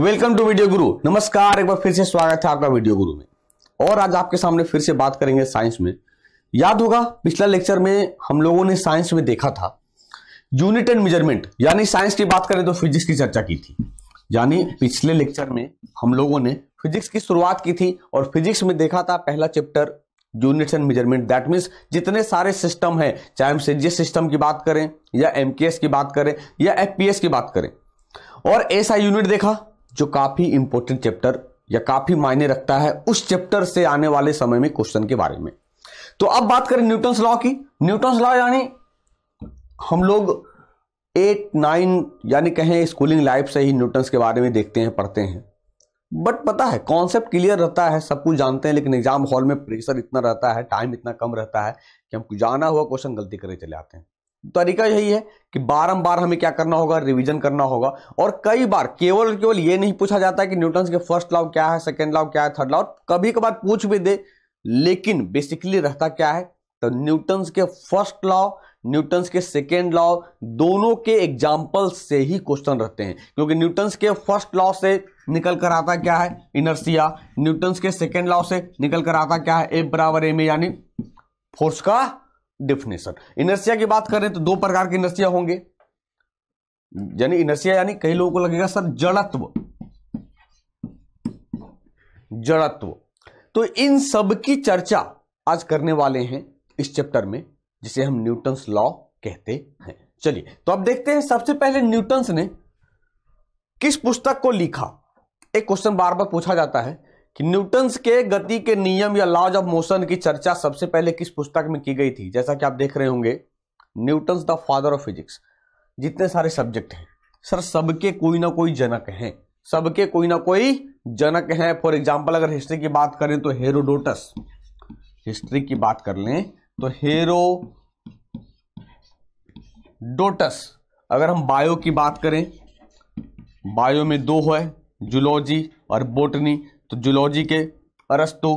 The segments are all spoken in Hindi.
वेलकम टू वीडियो गुरु नमस्कार एक बार फिर से स्वागत है आपका वीडियो गुरु में और आज आपके सामने फिर से बात करेंगे साइंस में याद होगा पिछला लेक्चर में हम लोगों ने साइंस में देखा था यूनिट एंड मेजरमेंट यानी साइंस की बात करें तो फिजिक्स की चर्चा की थी यानी पिछले लेक्चर में हम लोगों ने फिजिक्स की शुरुआत की थी और फिजिक्स में देखा था पहला chapter unit and measurement that means जितने सारे सिस्टम हैं चाहे हम सीजीएस सिस्टम की बात करें या एमकेएस की बात करें या एफ की बात करें और ऐसा यूनिट देखा जो काफ़ी इंपॉर्टेंट चैप्टर या काफ़ी मायने रखता है उस चैप्टर से आने वाले समय में क्वेश्चन के बारे में तो अब बात करें न्यूटन्स लॉ की न्यूटन्स लॉ यानी हम लोग एट नाइन यानी कहें स्कूलिंग लाइफ से ही न्यूटन्स के बारे में देखते हैं पढ़ते हैं बट पता है कॉन्सेप्ट क्लियर रहता है सब कुछ जानते हैं लेकिन एग्जाम हॉल में प्रेशर इतना रहता है टाइम इतना कम रहता है कि हम कुछ जाना हुआ क्वेश्चन गलती करे चले आते हैं तरीका यही है कि बारंबार हमें क्या करना होगा रिवीजन करना होगा और कई बार केवल केवल ये नहीं पूछा जाता है कि न्यूटन के फर्स्ट लॉ क्या है सेकेंड लॉ क्या है थर्ड लॉ कभी कभार पूछ भी दे लेकिन बेसिकली रहता क्या है तो न्यूटन के फर्स्ट लॉ न्यूटन्स के सेकेंड लॉ दोनों के एग्जाम्पल से ही क्वेश्चन रहते हैं क्योंकि न्यूटन्स के फर्स्ट लॉ से निकल कर आता क्या है इनर्सिया न्यूटन्स के सेकेंड लॉ से निकल कर आता क्या है ए बराबर एम यानी फोर्स का डेफिनेशन इनर्सिया की बात करें तो दो प्रकार के इनर्सिया होंगे यानी इनर्सिया यानी कई लोगों को लगेगा सर जड़त्व जड़त्व तो इन सब की चर्चा आज करने वाले हैं इस चैप्टर में जिसे हम न्यूटन्स लॉ कहते हैं चलिए तो अब देखते हैं सबसे पहले न्यूटन्स ने किस पुस्तक को लिखा एक क्वेश्चन बार बार पूछा जाता है कि न्यूटन्स के गति के नियम या लॉज ऑफ मोशन की चर्चा सबसे पहले किस पुस्तक में की गई थी जैसा कि आप देख रहे होंगे Newton's the father of physics जितने सारे सब्जेक्ट हैं सर सबके कोई ना कोई जनक हैं सबके कोई ना कोई जनक हैं फॉर एग्जाम्पल अगर हिस्ट्री की बात करें तो हेरोडोटस हिस्ट्री की बात कर लें तो हेरो डोटस अगर हम बायो की बात करें बायो में दो है जुलॉजी और बोटनी तो जुलॉजी के अरस्तु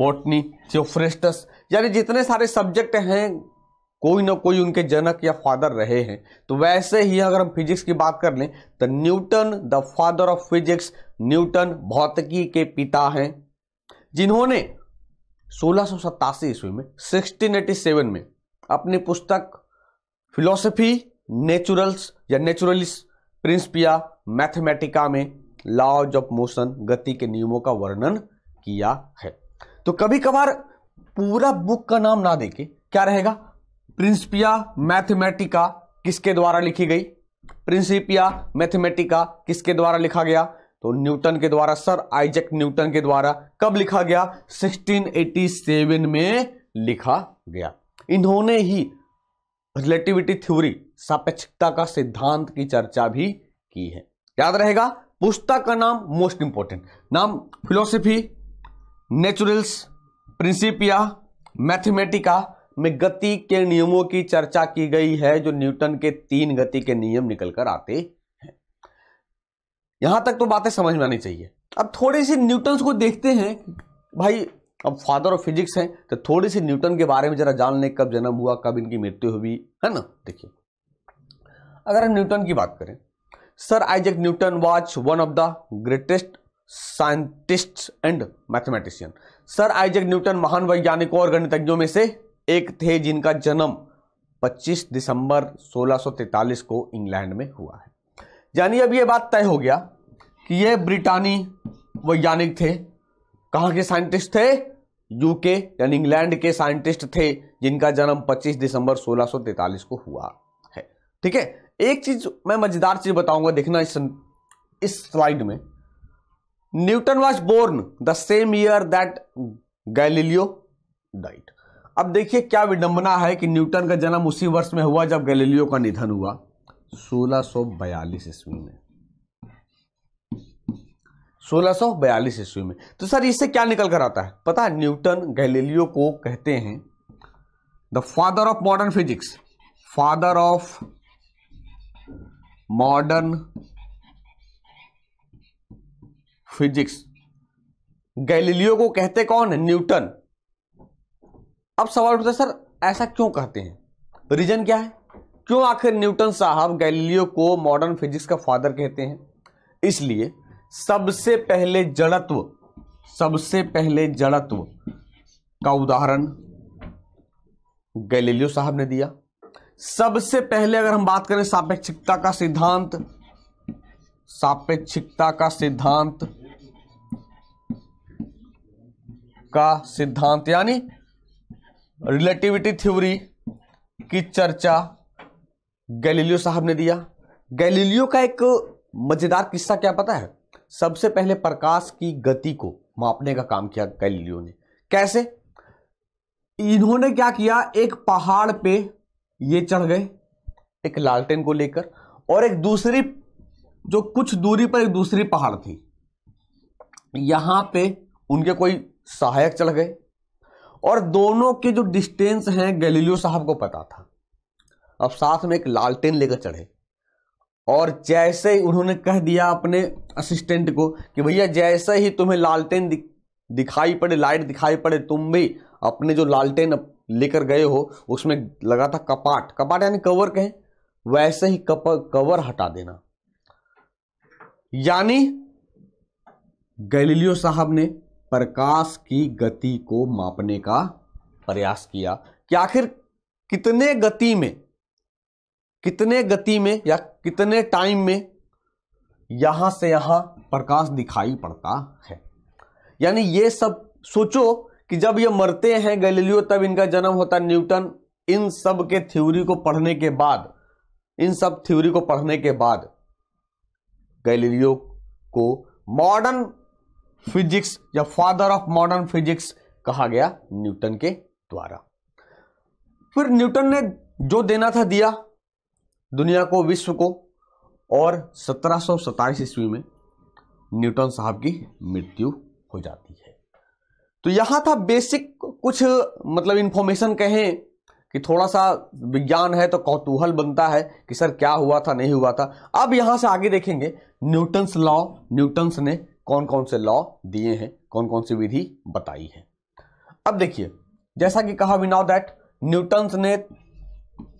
बॉटनी थियोफ्रेस्टस यानी जितने सारे सब्जेक्ट हैं कोई ना कोई उनके जनक या फादर रहे हैं तो वैसे ही अगर हम फिजिक्स की बात कर लें तो Newton the father of physics Newton भौतिकी के पिता हैं जिन्होंने सोलह ईस्वी में 1687 में अपनी पुस्तक फिलोसफी नेचुरल्स या नेचुरलिस प्रिंसिपिया मैथमेटिका में लॉज ऑफ मोशन गति के नियमों का वर्णन किया है तो कभी कभार पूरा बुक का नाम ना देके क्या रहेगा प्रिंसिपिया मैथमेटिका किसके द्वारा लिखी गई प्रिंसिपिया मैथमेटिका किसके द्वारा लिखा गया तो न्यूटन के द्वारा सर आइजक न्यूटन के द्वारा कब लिखा गया 1687 में लिखा गया इन्होंने ही रिलेटिविटी थ्योरी सापेक्षता का सिद्धांत की चर्चा भी की है याद रहेगा पुस्तक का नाम मोस्ट इंपॉर्टेंट नाम फिलोसफी नेचुरल्स प्रिंसिपिया मैथमेटिका में गति के नियमों की चर्चा की गई है जो न्यूटन के तीन गति के नियम निकल कर आते हैं यहां तक तो बातें समझ में आनी चाहिए अब थोड़ी सी न्यूटन को देखते हैं भाई अब फादर ऑफ फिजिक्स हैं तो थोड़ी सी न्यूटन के बारे में जरा जान लें कब जन्म हुआ कब इनकी मृत्यु हुई है ना देखिए अगर हम न्यूटन की बात करें sir Isaac Newton was one of the greatest scientist and mathematician sir Isaac Newton महान वैज्ञानिकों और गणितज्ञों में से एक थे जिनका जन्म 25 दिसंबर 1643 को इंग्लैंड में हुआ है यानी अब यह बात तय हो गया कि ये ब्रिटानी वैज्ञानिक थे कहाँ के साइंटिस्ट थे यूके यानी इंग्लैंड के साइंटिस्ट थे जिनका जन्म 25 दिसंबर 1643 को हुआ है ठीक है एक चीज मैं मजेदार चीज बताऊंगा देखना इस इस स्लाइड में Newton was born the same year that Galileo died अब देखिए क्या विडंबना है कि न्यूटन का जन्म उसी वर्ष में हुआ जब गैलीलियो का निधन हुआ 1642 ईस्वी में 1642 ईस्वी में तो सर इससे क्या निकल कर आता है पता है न्यूटन गैलीलियो को कहते हैं the father of modern physics father of modern physics Galileo को कहते कौन है न्यूटन अब सवाल उठता है सर ऐसा क्यों कहते हैं रीजन क्या है क्यों आखिर न्यूटन साहब गैलीलियो को मॉडर्न फिजिक्स का फादर कहते हैं इसलिए सबसे पहले जड़त्व सबसे पहले जड़त्व का उदाहरण गैलीलियो साहब ने दिया सबसे पहले अगर हम बात करें सापेक्षिकता का सिद्धांत सापेक्षिकता का सिद्धांत का सिद्धांत यानी रिलेटिविटी थ्योरी की चर्चा गैलीलियो साहब ने दिया गैलीलियो का एक मजेदार किस्सा क्या पता है सबसे पहले प्रकाश की गति को मापने का काम किया गैलीलियो ने कैसे इन्होंने क्या किया एक पहाड़ पे ये चढ़ गए एक लालटेन को लेकर और एक दूसरी जो कुछ दूरी पर एक दूसरी पहाड़ थी यहां पे उनके कोई सहायक चढ़ गए और दोनों के जो डिस्टेंस हैं गलीलियो साहब को पता था अब साथ में एक लालटेन लेकर चढ़े और जैसे ही उन्होंने कह दिया अपने असिस्टेंट को कि भैया जैसे ही तुम्हें लालटेन दिखाई पड़े लाइट दिखाई पड़े तुम भी अपने जो लालटेन लेकर गए हो उसमें लगा था कपाट कपाट यानी कवर कहें वैसे ही कप, कवर हटा देना यानी गैलीलियो साहब ने प्रकाश की गति को मापने का प्रयास किया कि आखिर कितने गति में कितने गति में या कितने टाइम में यहां से यहां प्रकाश दिखाई पड़ता है यानी ये सब सोचो कि जब ये मरते हैं गैलीलियो तब इनका जन्म होता है न्यूटन इन सब के थ्योरी को पढ़ने के बाद इन सब थ्योरी को पढ़ने के बाद गैलीलियो को मॉडर्न फिजिक्स या फादर ऑफ मॉडर्न फिजिक्स कहा गया न्यूटन के द्वारा फिर न्यूटन ने जो देना था दिया दुनिया को विश्व को और सत्रह ईस्वी में न्यूटन साहब की मृत्यु हो जाती है तो यहाँ था बेसिक कुछ मतलब इंफॉर्मेशन कहें कि थोड़ा सा विज्ञान है तो कौतूहल बनता है कि सर क्या हुआ था नहीं हुआ था अब यहां से आगे देखेंगे न्यूटन्स लॉ न्यूटन्स ने कौन कौन से लॉ दिए हैं कौन कौन सी विधि बताई है अब देखिए जैसा कि कहा विनाउ दैट न्यूटन्स ने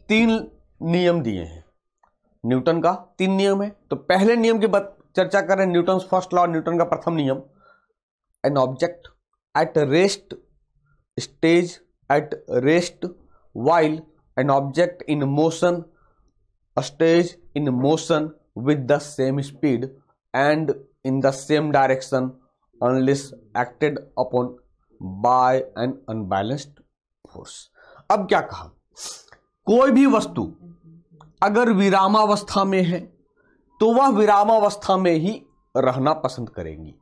तीन नियम दिए हैं न्यूटन का तीन नियम है तो पहले नियम की चर्चा करें न्यूटन फर्स्ट लॉ न्यूटन का प्रथम नियम an object at rest stays at rest while an object in motion stays in motion with the same speed and in the same direction unless acted upon by an unbalanced force अब क्या कहा कोई भी वस्तु अगर विरामावस्था में है तो वह विरामावस्था में ही रहना पसंद करेंगी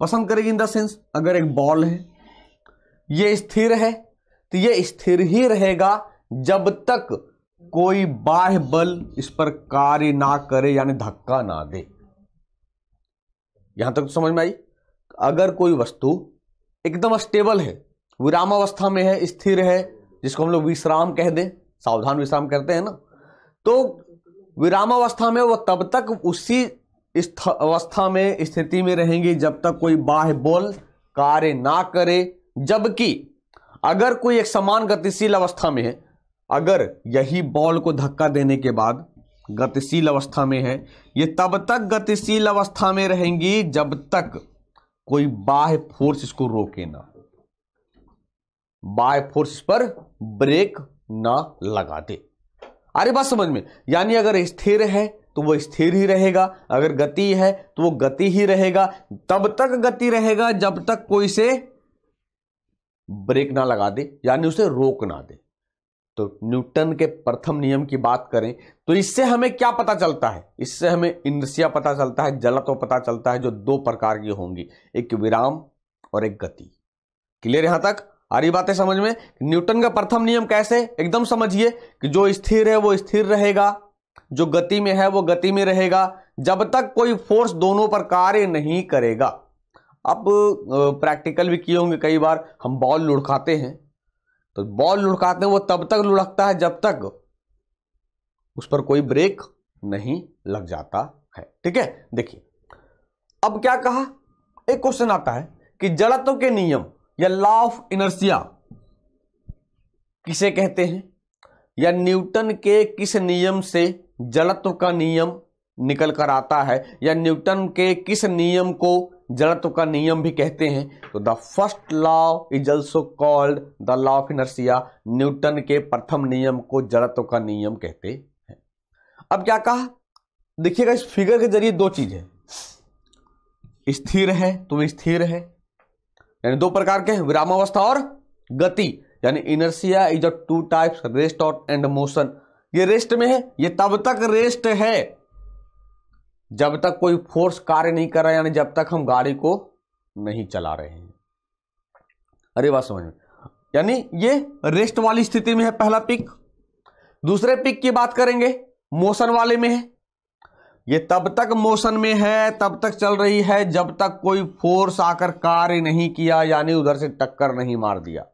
पसंद करेगी इन द सेंस अगर एक बॉल है ये स्थिर है तो ये स्थिर ही रहेगा जब तक कोई बाह्य बल इस पर कार्य ना करे यानी धक्का ना दे यहां तक तो समझ में आई अगर कोई वस्तु एकदम स्टेबल है विराम अवस्था में है स्थिर है जिसको हम लोग विश्राम कह दें सावधान विश्राम करते हैं ना तो अवस्था में वो तब तक उसी इस अवस्था में स्थिति में रहेंगे जब तक कोई बाह्य बोल कार्य ना करे जबकि अगर कोई एक समान गतिशील अवस्था में है अगर यही बॉल को धक्का देने के बाद गतिशील अवस्था में है ये तब तक गतिशील अवस्था में रहेंगी जब तक कोई बाह्य फोर्स इसको रोके ना बाह्य फोर्स पर ब्रेक ना लगा दे अरे बात समझ में यानी अगर स्थिर है तो वो स्थिर ही रहेगा अगर गति है तो वो गति ही रहेगा तब तक गति रहेगा जब तक कोई से ब्रेक ना लगा दे यानी उसे रोक ना दे तो न्यूटन के प्रथम नियम की बात करें तो इससे हमें क्या पता चलता है इससे हमें इनर्सिया पता चलता है जलत्व पता चलता है जो दो प्रकार की होंगी एक विराम और एक गति क्लियर यहां तक आ रही बातें समझ में न्यूटन का प्रथम नियम कैसे एकदम समझिए कि जो स्थिर है वो स्थिर रहेगा जो गति में है वो गति में रहेगा जब तक कोई फोर्स दोनों पर कार्य नहीं करेगा अब प्रैक्टिकल भी किए होंगे कई बार हम बॉल लुढ़काते हैं तो बॉल लुढ़काते हैं वो तब तक लुढ़कता है जब तक उस पर कोई ब्रेक नहीं लग जाता है ठीक है देखिए अब क्या कहा एक क्वेश्चन आता है कि जड़त्व के नियम या लॉ ऑफ इनर्सिया किसे कहते हैं या न्यूटन के किस नियम से जड़त्व का नियम निकल कर आता है या न्यूटन के किस नियम को जड़त्व का नियम भी कहते हैं तो the first law is also called the law of inertia Newton के प्रथम नियम को जड़त्व का नियम कहते हैं अब क्या कहा देखिएगा इस फिगर के जरिए दो चीजें स्थिर है तो स्थिर है यानी दो प्रकार के विरामावस्था और गति यानी inertia is a two types rest और एंड मोशन ये रेस्ट में है ये तब तक रेस्ट है जब तक कोई फोर्स कार्य नहीं कर रहा यानी जब तक हम गाड़ी को नहीं चला रहे हैं अरे बात समझ में यानी ये रेस्ट वाली स्थिति में है पहला पिक दूसरे पिक की बात करेंगे मोशन वाले में है ये तब तक मोशन में है तब तक चल रही है जब तक कोई फोर्स आकर कार्य नहीं किया यानी उधर से टक्कर नहीं मार दिया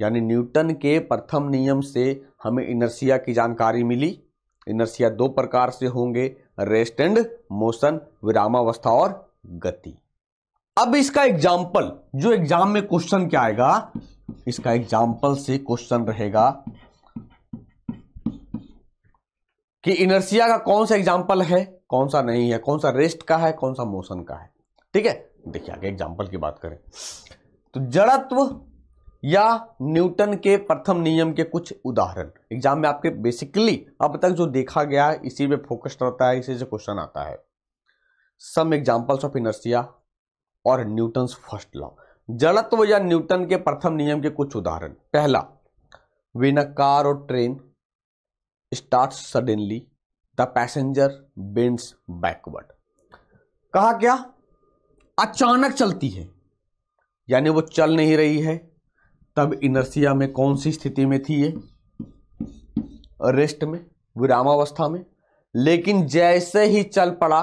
यानी न्यूटन के प्रथम नियम से हमें इनर्सिया की जानकारी मिली इनर्सिया दो प्रकार से होंगे रेस्ट एंड मोशन विरामावस्था और गति अब इसका एग्जाम्पल जो एग्जाम में क्वेश्चन क्या आएगा इसका एग्जाम्पल से क्वेश्चन रहेगा कि इनर्सिया का कौन सा एग्जाम्पल है कौन सा नहीं है कौन सा रेस्ट का है कौन सा मोशन का है ठीक है देखिए आगे एग्जाम्पल की बात करें तो जड़त्व या न्यूटन के प्रथम नियम के कुछ उदाहरण एग्जाम में आपके बेसिकली अब तक जो देखा गया इसी पे फोकस रहता है इसी से क्वेश्चन आता है सम एग्जाम्पल्स ऑफ इनर्सिया और न्यूटन फर्स्ट लॉ जड़त्व या न्यूटन के प्रथम नियम के कुछ उदाहरण पहला वेन कार और train start suddenly the passenger bends backward कहा क्या अचानक चलती है यानी वो चल नहीं रही है तब इनर्सिया में कौन सी स्थिति में थी ये रेस्ट में विरामावस्था में लेकिन जैसे ही चल पड़ा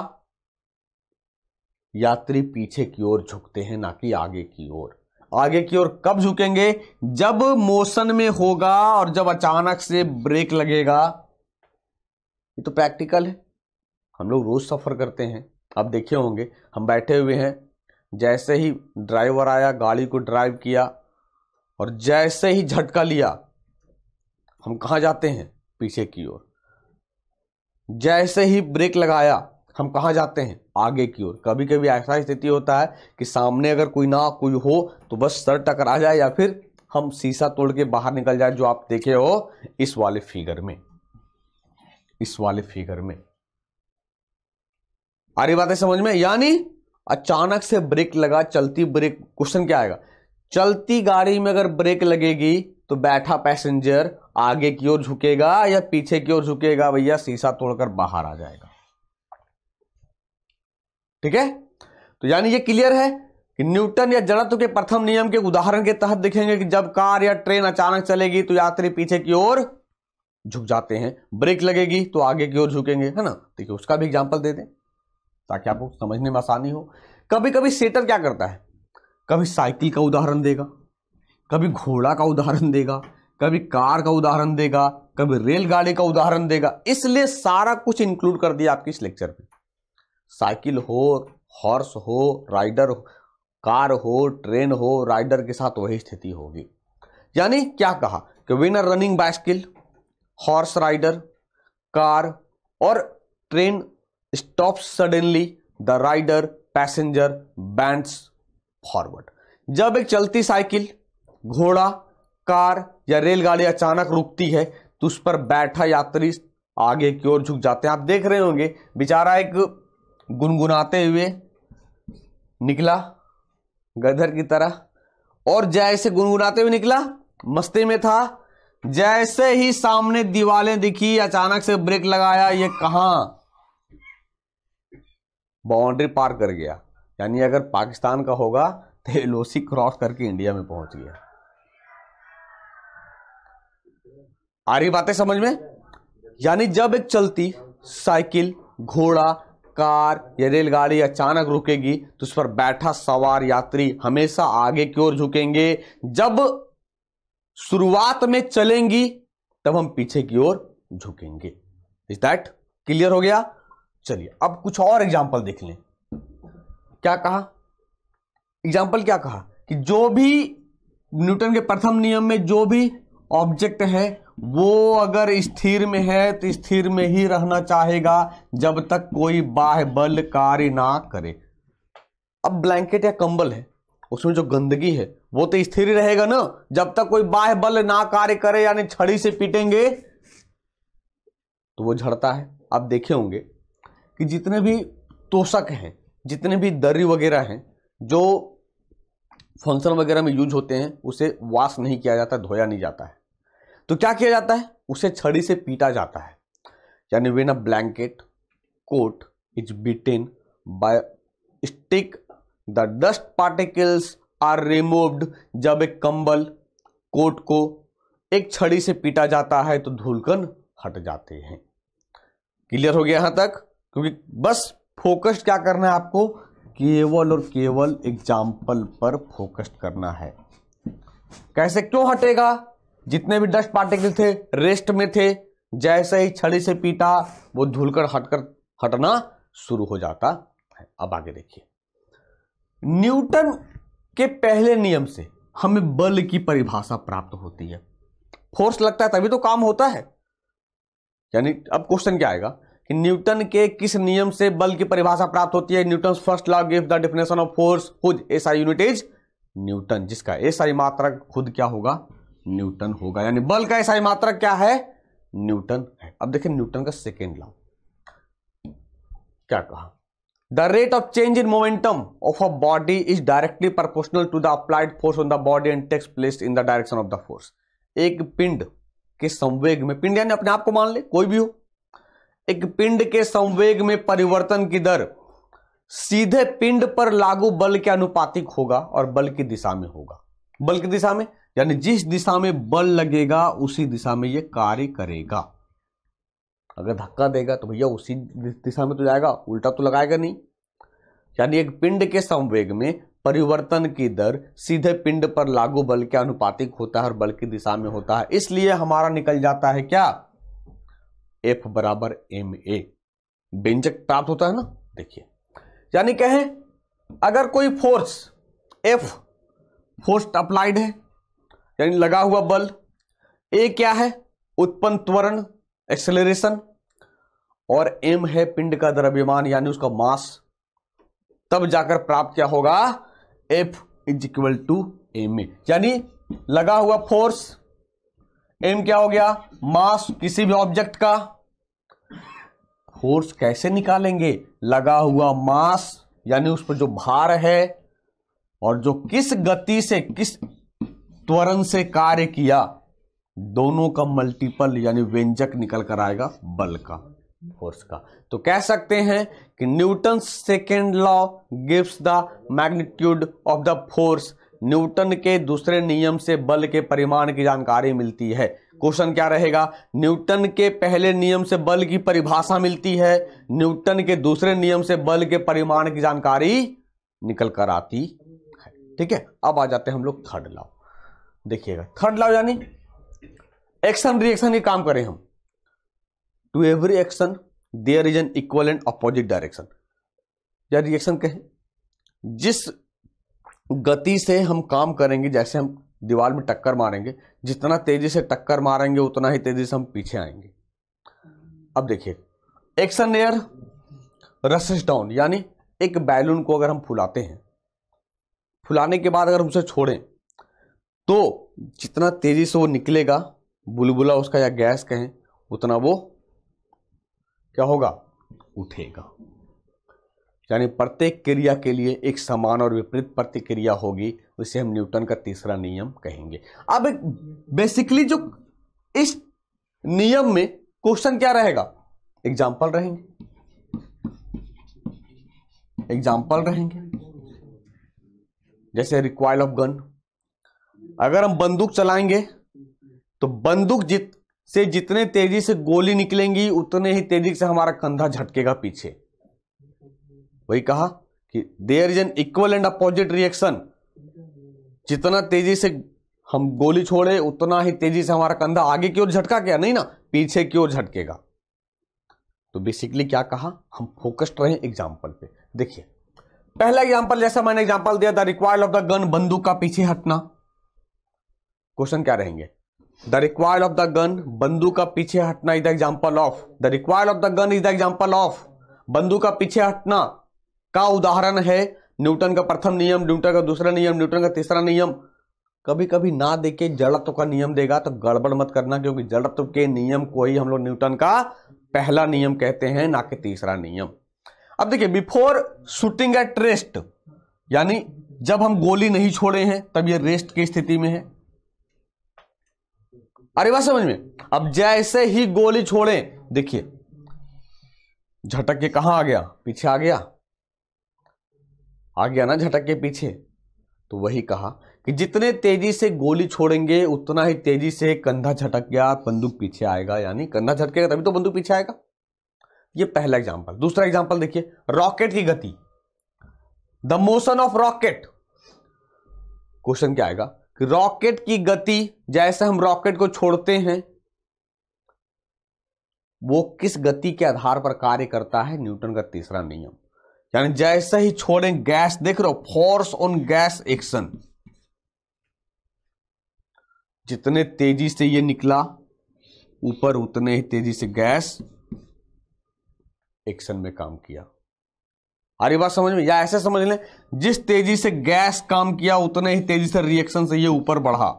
यात्री पीछे की ओर झुकते हैं ना कि आगे की ओर आगे की ओर कब झुकेंगे जब मोशन में होगा और जब अचानक से ब्रेक लगेगा ये तो प्रैक्टिकल है हम लोग रोज सफ़र करते हैं आप देखे होंगे हम बैठे हुए हैं जैसे ही ड्राइवर आया गाड़ी को ड्राइव किया और जैसे ही झटका लिया हम कहाँ जाते हैं पीछे की ओर जैसे ही ब्रेक लगाया हम कहाँ जाते हैं आगे की ओर कभी कभी ऐसा स्थिति होता है कि सामने अगर कोई ना कोई हो तो बस सर टकरा जाए या फिर हम शीशा तोड़ के बाहर निकल जाए जो आप देखे हो इस वाले फिगर में इस वाले फिगर में आ रही बातें समझ में यानी अचानक से ब्रेक लगा चलती ब्रेक क्वेश्चन क्या आएगा चलती गाड़ी में अगर ब्रेक लगेगी तो बैठा पैसेंजर आगे की ओर झुकेगा या पीछे की ओर झुकेगा भैया शीशा तोड़कर बाहर आ जाएगा ठीक है तो यानी ये क्लियर है कि न्यूटन या जड़त्व के प्रथम नियम के उदाहरण के तहत देखेंगे कि जब कार या ट्रेन अचानक चलेगी तो यात्री पीछे की ओर झुक जाते हैं ब्रेक लगेगी तो आगे की ओर झुकेंगे है ना देखिए उसका भी एग्जाम्पल दे दें ताकि आपको समझने में आसानी हो कभी कभी सेटर क्या करता है कभी साइकिल का उदाहरण देगा कभी घोड़ा का उदाहरण देगा कभी कार का उदाहरण देगा कभी रेलगाड़ी का उदाहरण देगा इसलिए सारा कुछ इंक्लूड कर दिया आपके इस लेक्चर में साइकिल हो हॉर्स हो राइडर हो कार हो ट्रेन हो राइडर के साथ वही स्थिति होगी यानी क्या कहा कि when a running bicycle horse rider car और train stop suddenly the rider passenger bends forward जब एक चलती साइकिल घोड़ा कार या रेलगाड़ी अचानक रुकती है तो उस पर बैठा यात्री आगे की ओर झुक जाते हैं आप देख रहे होंगे बेचारा एक गुनगुनाते हुए निकला गधर की तरह और जैसे गुनगुनाते हुए निकला मस्ती में था जैसे ही सामने दीवारें दिखी अचानक से ब्रेक लगाया ये कहा बाउंड्री पार कर गया यानी अगर पाकिस्तान का होगा तो एल क्रॉस करके इंडिया में पहुंच गया आ रही बातें समझ में यानी जब एक चलती साइकिल घोड़ा कार या रेलगाड़ी अचानक रुकेगी तो उस पर बैठा सवार यात्री हमेशा आगे की ओर झुकेंगे जब शुरुआत में चलेंगी तब हम पीछे की ओर झुकेंगे इज दैट क्लियर हो गया चलिए अब कुछ और एग्जाम्पल देख लें क्या कहा एग्जाम्पल क्या कहा कि जो भी न्यूटन के प्रथम नियम में जो भी ऑब्जेक्ट है वो अगर स्थिर में है तो स्थिर में ही रहना चाहेगा जब तक कोई बाह्य बल कार्य ना करे अब ब्लैंकेट या कंबल है उसमें जो गंदगी है वो तो स्थिर रहेगा ना जब तक कोई बाह्य बल ना कार्य करे यानी छड़ी से पीटेंगे तो वो झड़ता है आप देखे होंगे कि जितने भी तोषक हैं जितने भी दर्री वगैरह हैं जो फंक्शन वगैरह में यूज होते हैं उसे वाश नहीं किया जाता धोया नहीं जाता है तो क्या किया जाता है उसे छड़ी से पीटा जाता है यानी when a blanket coat is beaten by stick the dust particles are removed जब एक कंबल कोट को एक छड़ी से पीटा जाता है तो धूलकन हट जाते हैं क्लियर हो गया यहां तक क्योंकि बस फोकस्ड क्या करना है आपको केवल और केवल एग्जाम्पल पर फोकस्ड करना है कैसे क्यों हटेगा जितने भी डस्ट पार्टिकल थे रेस्ट में थे जैसे ही छड़ी से पीटा वो धुलकर हटकर हटना शुरू हो जाता है अब आगे देखिए न्यूटन के पहले नियम से हमें बल की परिभाषा प्राप्त होती है फोर्स लगता है तभी तो काम होता है यानी अब क्वेश्चन क्या आएगा कि न्यूटन के किस नियम से बल की परिभाषा प्राप्त होती है Newton first law give the definition of force खुद S I unit is Newton जिसका एस आई मात्रक खुद क्या होगा न्यूटन होगा यानी बल का एस आई मात्रक क्या है न्यूटन है अब देखिए न्यूटन का सेकेंड लॉ क्या कहा the rate of change in momentum of a body is directly proportional to the applied force on the body and takes place in the direction of the force एक पिंड के संवेग में पिंड यानी अपने आप को मान ले कोई भी हो एक पिंड के संवेग में परिवर्तन की दर सीधे पिंड पर लागू बल के अनुपातिक होगा और बल की दिशा में होगा बल की दिशा में यानी जिस दिशा में बल लगेगा उसी दिशा में यह कार्य करेगा अगर धक्का देगा तो भैया उसी दिशा में तो जाएगा उल्टा तो लगाएगा नहीं यानी एक पिंड के संवेग में परिवर्तन की दर सीधे पिंड पर लागू बल के अनुपातिक होता है और बल की दिशा में होता है इसलिए हमारा निकल जाता है क्या एफ बराबर एम ए व्यंजक प्राप्त होता है ना देखिए यानी कहें अगर कोई फोर्स एफ फोर्स अप्लाइड है यानी लगा हुआ बल ए क्या है उत्पन्न त्वरण एक्सेलरेशन और एम है पिंड का द्रव्यमान यानी उसका मास तब जाकर प्राप्त क्या होगा F is equal to M A यानी लगा हुआ फोर्स एम क्या हो गया मास किसी भी ऑब्जेक्ट का फोर्स कैसे निकालेंगे लगा हुआ मास यानी उस पर जो भार है और जो किस गति से किस त्वरण से कार्य किया दोनों का मल्टीपल यानी व्यंजक निकल कर आएगा बल का फोर्स का तो कह सकते हैं कि Newton second law gives the magnitude of the force Newton के दूसरे नियम से बल के परिमाण की जानकारी मिलती है क्वेश्चन क्या रहेगा न्यूटन के पहले नियम से बल की परिभाषा मिलती है न्यूटन के दूसरे नियम से बल के परिमाण की जानकारी निकल कर आती है ठीक है अब आ जाते हैं हम लोग थर्ड लॉ देखिएगा थर्ड लॉ यानी एक्शन रिएक्शन के काम करें हम to every action there is an equal and opposite direction या रिएक्शन कहें जिस गति से हम काम करेंगे जैसे हम दीवार में टक्कर मारेंगे जितना तेज़ी से टक्कर मारेंगे उतना ही तेज़ी से हम पीछे आएंगे अब देखिए एक्शन एयर रसेस डाउन यानी एक बैलून को अगर हम फुलाते हैं फुलाने के बाद अगर उसे छोड़ें तो जितना तेज़ी से वो निकलेगा बुलबुला उसका या गैस कहें उतना वो क्या होगा उठेगा यानी प्रत्येक क्रिया के लिए एक समान और विपरीत प्रतिक्रिया होगी उसे हम न्यूटन का तीसरा नियम कहेंगे अब बेसिकली जो इस नियम में क्वेश्चन क्या रहेगा एग्जाम्पल रहेंगे एग्जाम्पल रहेंगे जैसे रिक्वाइल ऑफ गन अगर हम बंदूक चलाएंगे तो बंदूक जित से जितने तेजी से गोली निकलेंगी उतने ही तेजी से हमारा कंधा झटकेगा पीछे वही कहा कि there is an equal and opposite reaction जितना तेजी से हम गोली छोड़े उतना ही तेजी से हमारा कंधा आगे की ओर झटका गया नहीं ना पीछे की ओर झटकेगा तो बेसिकली क्या कहा हम फोकस्ड रहे एग्जाम्पल पे देखिए पहला एग्जाम्पल जैसा मैंने एग्जाम्पल दिया the recoil of the gun बंदूक का पीछे हटना क्वेश्चन क्या रहेंगे the recoil of the gun बंदूक का पीछे हटना is the example of the recoil of the gun is the example of बंदूक का पीछे हटना का उदाहरण है न्यूटन का प्रथम नियम न्यूटन का दूसरा नियम न्यूटन का तीसरा नियम कभी कभी ना के जड़त्व का नियम देगा तो गड़बड़ मत करना क्योंकि जड़त्व के नियम को ही हम लोग न्यूटन का पहला नियम कहते हैं ना कि तीसरा नियम अब देखिए बिफोर शूटिंग एट रेस्ट यानी जब हम गोली नहीं छोड़े हैं तब ये रेस्ट की स्थिति में है अरे बात समझ में अब जैसे ही गोली छोड़े देखिए झटक के कहा आ गया पीछे आ गया आ गया ना झटक के पीछे तो वही कहा कि जितने तेजी से गोली छोड़ेंगे उतना ही तेजी से कंधा झटक गया बंदूक पीछे आएगा यानी कंधा झटकेगा तभी तो बंदूक पीछे आएगा ये पहला एग्जाम्पल दूसरा एग्जाम्पल देखिए रॉकेट की गति the motion of rocket question क्या आएगा कि रॉकेट की गति जैसे हम रॉकेट को छोड़ते हैं वो किस गति के आधार पर कार्य करता है न्यूटन का तीसरा नियम यानी जैसे ही छोड़ें गैस देख रहे हो फोर्स ऑन गैस एक्शन जितने तेजी से ये निकला ऊपर उतने ही तेजी से गैस एक्शन में काम किया रही बात समझ में या ऐसे समझ लें जिस तेजी से गैस काम किया उतने ही तेजी से रिएक्शन से ये ऊपर बढ़ा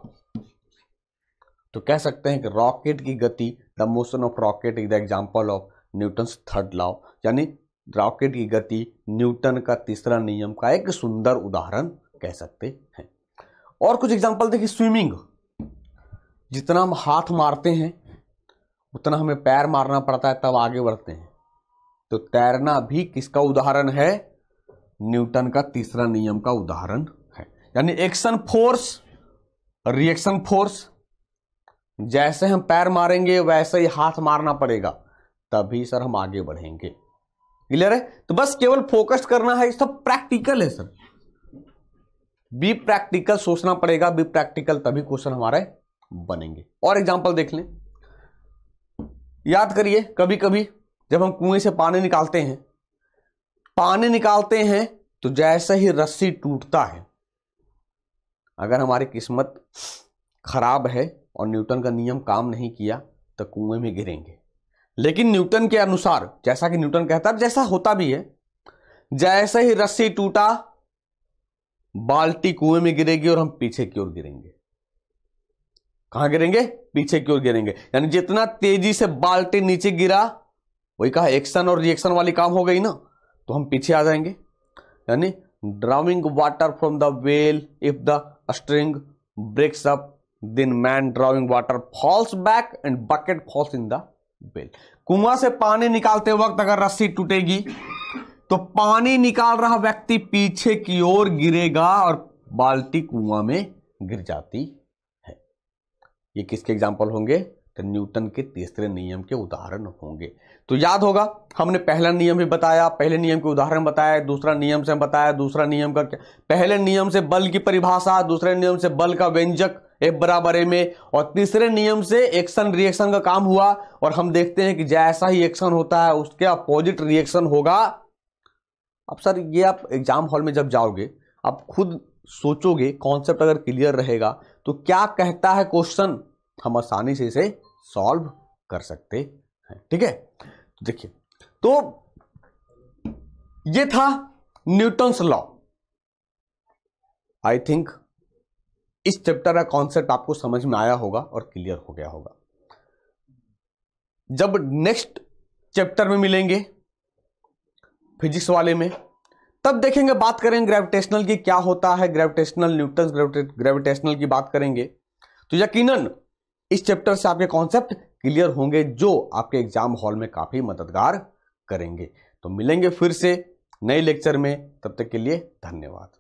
तो कह सकते हैं कि रॉकेट की गति the motion of rocket is the example of Newton third law यानी रॉकेट की गति न्यूटन का तीसरा नियम का एक सुंदर उदाहरण कह सकते हैं और कुछ एग्जाम्पल देखिए स्विमिंग जितना हम हाथ मारते हैं उतना हमें पैर मारना पड़ता है तब आगे बढ़ते हैं तो तैरना भी किसका उदाहरण है न्यूटन का तीसरा नियम का उदाहरण है यानी एक्शन फोर्स रिएक्शन फोर्स जैसे हम पैर मारेंगे वैसे ही हाथ मारना पड़ेगा तभी सर हम आगे बढ़ेंगे क्लियर है तो बस केवल फोकस करना है सब प्रैक्टिकल है सर बी प्रैक्टिकल सोचना पड़ेगा बी प्रैक्टिकल तभी क्वेश्चन हमारे बनेंगे और एग्जाम्पल देख लें याद करिए कभी कभी जब हम कुएं से पानी निकालते हैं पानी निकालते हैं तो जैसे ही रस्सी टूटता है अगर हमारी किस्मत खराब है और न्यूटन का नियम काम नहीं किया तो कुएं में गिरेंगे लेकिन न्यूटन के अनुसार जैसा कि न्यूटन कहता है जैसा होता भी है जैसे ही रस्सी टूटा बाल्टी कुएं में गिरेगी और हम पीछे की ओर गिरेंगे कहां गिरेंगे पीछे की ओर गिरेंगे यानी जितना तेजी से बाल्टी नीचे गिरा वही कहा एक्शन और रिएक्शन वाली काम हो गई ना तो हम पीछे आ जाएंगे यानी drawing water from the well if the string breaks up then man drawing water falls back and bucket falls in the well कुआं से पानी निकालते वक्त अगर रस्सी टूटेगी तो पानी निकाल रहा व्यक्ति पीछे की ओर गिरेगा और बाल्टी कुआं में गिर जाती है ये किसके एग्जाम्पल होंगे तो न्यूटन के तीसरे नियम के उदाहरण होंगे तो याद होगा हमने पहला नियम भी बताया पहले नियम के उदाहरण बताया दूसरा नियम से बताया दूसरा नियम का क्या पहले नियम से बल की परिभाषा दूसरे नियम से बल का व्यंजक एफ बराबर ए में और तीसरे नियम से एक्शन रिएक्शन का काम हुआ और हम देखते हैं कि जैसा ही एक्शन होता है उसके अपोजिट रिएक्शन होगा अब सर ये आप एग्जाम हॉल में जब जाओगे आप खुद सोचोगे कॉन्सेप्ट अगर क्लियर रहेगा तो क्या कहता है क्वेश्चन हम आसानी से इसे सॉल्व कर सकते हैं ठीक है तो देखिए तो ये था न्यूटन्स लॉ आई थिंक इस चैप्टर का कॉन्सेप्ट आपको समझ में आया होगा और क्लियर हो गया होगा जब नेक्स्ट चैप्टर में मिलेंगे फिजिक्स वाले में तब देखेंगे बात करेंगे ग्रेविटेशनल की क्या होता है ग्रेविटेशनल न्यूटन ग्रेविटेशनल की बात करेंगे तो यकीनन इस चैप्टर से आपके कॉन्सेप्ट क्लियर होंगे जो आपके एग्जाम हॉल में काफ़ी मददगार करेंगे तो मिलेंगे फिर से नए लेक्चर में तब तक के लिए धन्यवाद